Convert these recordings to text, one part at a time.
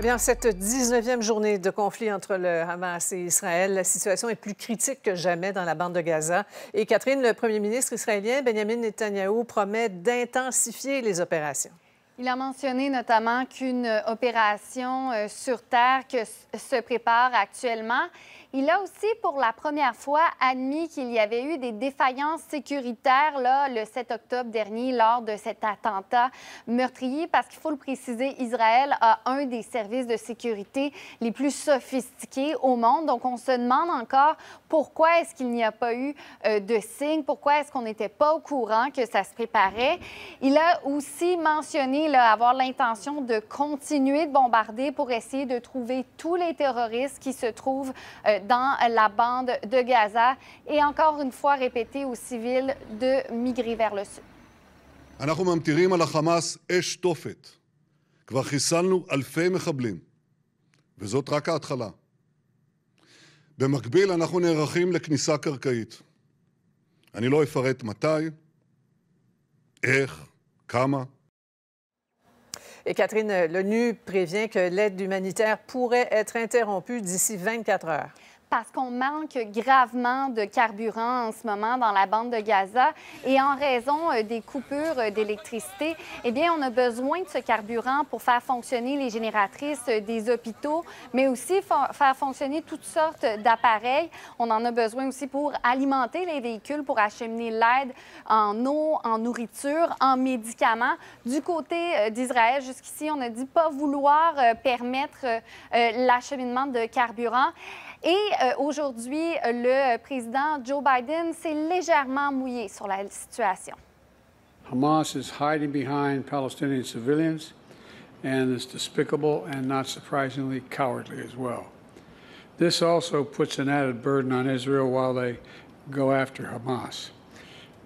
Eh bien, cette 19e journée de conflit entre le Hamas et Israël, la situation est plus critique que jamais dans la bande de Gaza. Et Catherine, le premier ministre israélien, Benjamin Netanyahu, promet d'intensifier les opérations. Il a mentionné notamment qu'une opération euh, sur Terre que se prépare actuellement il a aussi, pour la première fois, admis qu'il y avait eu des défaillances sécuritaires là, le 7 octobre dernier lors de cet attentat meurtrier, parce qu'il faut le préciser, Israël a un des services de sécurité les plus sophistiqués au monde. Donc, on se demande encore pourquoi est-ce qu'il n'y a pas eu euh, de signe, pourquoi est-ce qu'on n'était pas au courant que ça se préparait. Il a aussi mentionné avoir l'intention de continuer de bombarder pour essayer de trouver tous les terroristes qui se trouvent euh, dans la bande de Gaza et encore une fois répété aux civils de migrer vers le sud. Et Catherine, euh, l'ONU prévient que l'aide humanitaire pourrait être interrompue d'ici 24 heures parce qu'on manque gravement de carburant en ce moment dans la bande de Gaza et en raison euh, des coupures euh, d'électricité, eh bien, on a besoin de ce carburant pour faire fonctionner les génératrices euh, des hôpitaux, mais aussi faire fonctionner toutes sortes d'appareils. On en a besoin aussi pour alimenter les véhicules, pour acheminer l'aide en eau, en nourriture, en médicaments. Du côté d'Israël, jusqu'ici, on ne dit pas vouloir permettre l'acheminement de carburant. Et Euh, aujourd'hui, le président Joe Biden s'est légèrement mouillé sur la situation. Hamas is hiding behind Palestinian civilians and is despicable and not surprisingly cowardly as well. This also puts an added burden on Israel while they go after Hamas.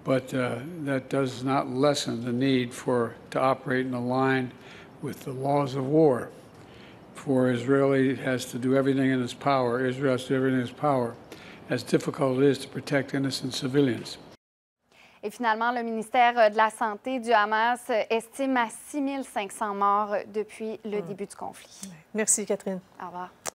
But uh, that does not lessen the need for to operate in line with the laws of war. for Israel has to do everything in its power. Israel has to do everything in its power, as difficult it is to protect innocent civilians. Et finalement, le ministère de la Santé du Hamas estime à 6 500 morts depuis le hmm. début du conflit. Merci, Catherine. Au revoir.